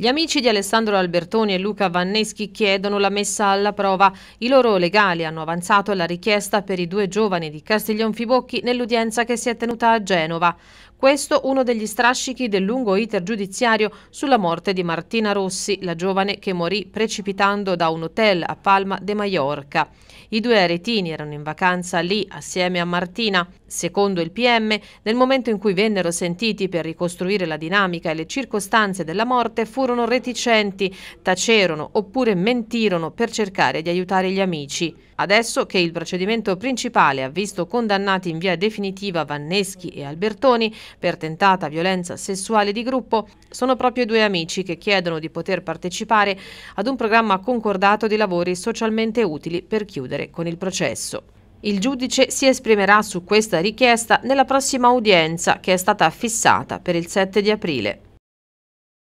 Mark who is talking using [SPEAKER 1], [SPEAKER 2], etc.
[SPEAKER 1] Gli amici di Alessandro Albertoni e Luca Vanneschi chiedono la messa alla prova. I loro legali hanno avanzato la richiesta per i due giovani di Castiglion Fibocchi nell'udienza che si è tenuta a Genova. Questo uno degli strascichi del lungo iter giudiziario sulla morte di Martina Rossi, la giovane che morì precipitando da un hotel a Palma de Mallorca. I due aretini erano in vacanza lì assieme a Martina. Secondo il PM, nel momento in cui vennero sentiti per ricostruire la dinamica e le circostanze della morte, furono reticenti, tacerono oppure mentirono per cercare di aiutare gli amici. Adesso che il procedimento principale ha visto condannati in via definitiva Vanneschi e Albertoni, per tentata violenza sessuale di gruppo sono proprio due amici che chiedono di poter partecipare ad un programma concordato di lavori socialmente utili per chiudere con il processo. Il giudice si esprimerà su questa richiesta nella prossima udienza che è stata fissata per il 7 di aprile.